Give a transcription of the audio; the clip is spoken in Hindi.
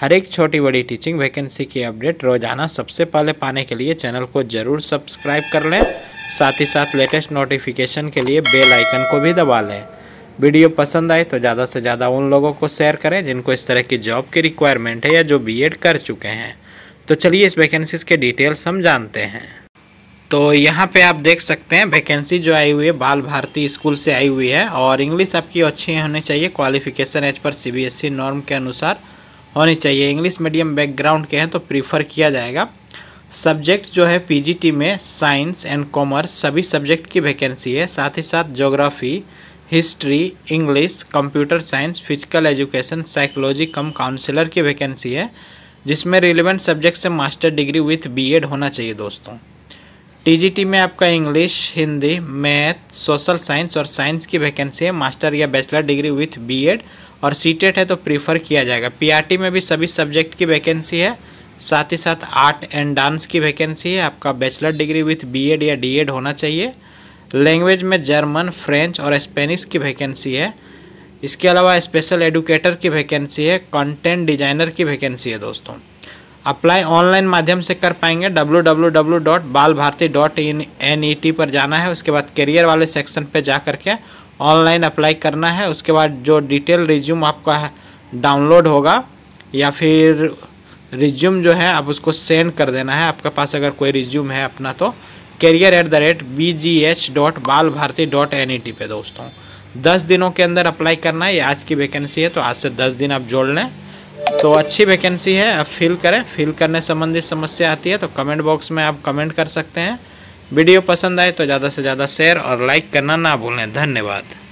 हर एक छोटी बड़ी टीचिंग वैकेंसी की अपडेट रोजाना सबसे पहले पाने के लिए चैनल को जरूर सब्सक्राइब कर लें साथ ही साथ लेटेस्ट नोटिफिकेशन के लिए बेल आइकन को भी दबा लें वीडियो पसंद आए तो ज़्यादा से ज़्यादा उन लोगों को शेयर करें जिनको इस तरह की जॉब की रिक्वायरमेंट है या जो बी कर चुके हैं तो चलिए इस वैकेंसीज़ के डिटेल्स हम जानते हैं तो यहाँ पे आप देख सकते हैं वैकेंसी जो आई हुई है बाल भारती स्कूल से आई हुई है और इंग्लिश आपकी अच्छी होनी चाहिए क्वालिफिकेशन एज पर सीबीएसई नॉर्म के अनुसार होनी चाहिए इंग्लिश मीडियम बैकग्राउंड के हैं तो प्रीफर किया जाएगा सब्जेक्ट जो है पीजीटी में साइंस एंड कॉमर्स सभी सब्जेक्ट की वैकेंसी है साथ ही साथ geography history English computer science physical education psychology cum counsellor की वैकेंसी है जिसमें रिलेवेंट सब्जेक्ट से मास्टर डिग्री विथ बीएड होना चाहिए दोस्तों टीजीटी में आपका English Hindi math social science और साइंस की वैकेंसी है मास्टर या बैचलर डिग्री विथ बीएड और सीटेट है तो प्रीफर किया जाएगा पीआरटी में भी सभी सब्जेक्ट की वैकेंसी है साथ ही साथ आर्ट एंड डांस की वैकेंसी है आपका बैचलर डिग्री विथ बीएड या डीएड होना चाहिए लैंग्वेज में जर्मन फ्रेंच और स्पेनिश की वैकेंसी है इसके अलावा स्पेशल एडुकेटर की वैकेंसी है कंटेंट डिजाइनर की वैकेंसी है दोस्तों अप्लाई ऑनलाइन माध्यम से कर पाएंगे www.balbharti.net W dot Bal Bharti dot in N E T पर जाना है उसके बाद करियर वाले सेक्शन पे जा करके ऑनलाइन अप्लाई करना है उसके बाद जो डिटेल रिज्यूम आपका डाउनलोड होगा या फिर रिज्यूम जो है आप उसको सेंड कर देना है आपके पास अगर कोई रिज्यूम है अपना तो career at the rate B G H dot Bal Bharti dot N E T पर दोस्तों दस दिनों के अंदर अप्लाई करना है ये आज की वैकेंसी है तो आज से दस दिन आप जोड़ लें तो अच्छी वैकेंसी है आप फिल करें फिल करने संबंधित समस्या आती है तो कमेंट बॉक्स में आप कमेंट कर सकते हैं वीडियो पसंद आए तो ज़्यादा से ज़्यादा शेयर और लाइक करना ना भूलें धन्यवाद